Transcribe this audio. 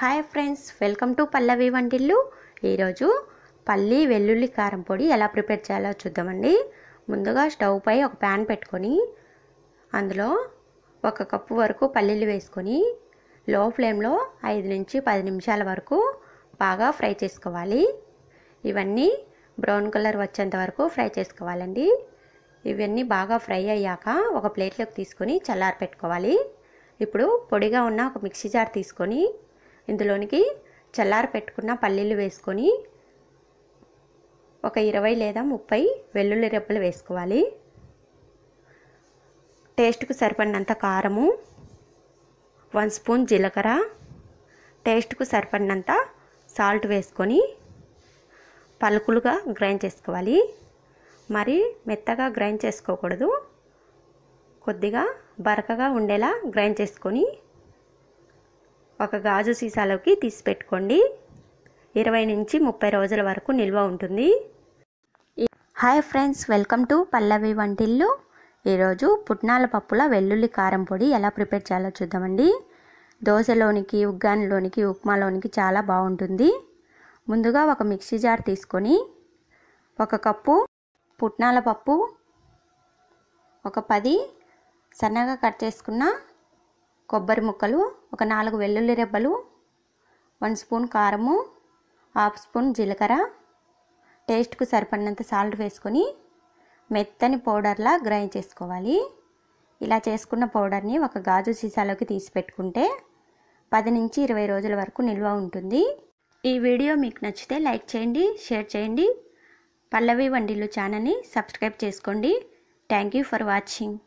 hi friends welcome to Pallavi Vantillu ఈరోజు పల్లి వెల్లుల్లి కారం పొడి ఎలా ప్రిపేర్ చేయాలో చూద్దామండి ముందుగా స్టవ్ పై ఒక ప్యాన్ పెట్టుకొని అందులో ఒక కప్పు వరకు పల్లీలు వేసుకొని లో ఫ్లేమ్లో ఐదు నుంచి పది నిమిషాల వరకు బాగా ఫ్రై చేసుకోవాలి ఇవన్నీ బ్రౌన్ కలర్ వచ్చేంత వరకు ఫ్రై చేసుకోవాలండి ఇవన్నీ బాగా ఫ్రై అయ్యాక ఒక ప్లేట్లోకి తీసుకొని చల్లారి పెట్టుకోవాలి ఇప్పుడు పొడిగా ఉన్న ఒక మిక్సీ జార్ తీసుకొని ఇందులోనికి చల్లారి పెట్టుకున్న పల్లీలు వేసుకొని ఒక ఇరవై లేదా ముప్పై వెల్లుల్లి రెప్పలు వేసుకోవాలి టేస్ట్కు సరిపడినంత కారము వన్ స్పూన్ జీలకర్ర టేస్ట్కు సరిపడినంత సాల్ట్ వేసుకొని పలుకులుగా గ్రైండ్ చేసుకోవాలి మరి మెత్తగా గ్రైండ్ చేసుకోకూడదు కొద్దిగా బరకగా ఉండేలా గ్రైండ్ చేసుకొని ఒక గాజు సీసాలోకి తీసి పెట్టుకోండి ఇరవై నుంచి ముప్పై రోజుల వరకు నిల్వ ఉంటుంది hi friends welcome to Pallavi Vantillu ఈరోజు పుట్నాల పప్పుల వెల్లుల్లి కారం పొడి ఎలా ప్రిపేర్ చేయాలో చూద్దామండి దోశలోనికి ఉగ్గానిలోనికి ఉప్మాలోనికి చాలా బాగుంటుంది ముందుగా ఒక మిక్సీ జార్ తీసుకొని ఒక కప్పు పుట్నాల పప్పు ఒక పది సన్నగా కట్ చేసుకున్న కొబ్బరి ముక్కలు ఒక నాలుగు వెల్లుల్లి రెబ్బలు వన్ స్పూన్ కారము హాఫ్ స్పూన్ జీలకర్ర టేస్ట్కు సరిపడినంత సాల్ట్ వేసుకొని మెత్తని పౌడర్లా గ్రైండ్ చేసుకోవాలి ఇలా చేసుకున్న పౌడర్ని ఒక గాజు సీసాలోకి తీసి పెట్టుకుంటే పది నుంచి ఇరవై రోజుల వరకు నిల్వ ఉంటుంది ఈ వీడియో మీకు నచ్చితే లైక్ చేయండి షేర్ చేయండి పల్లవి వండిల్లు ఛానల్ని సబ్స్క్రైబ్ చేసుకోండి థ్యాంక్ యూ ఫర్ వాచింగ్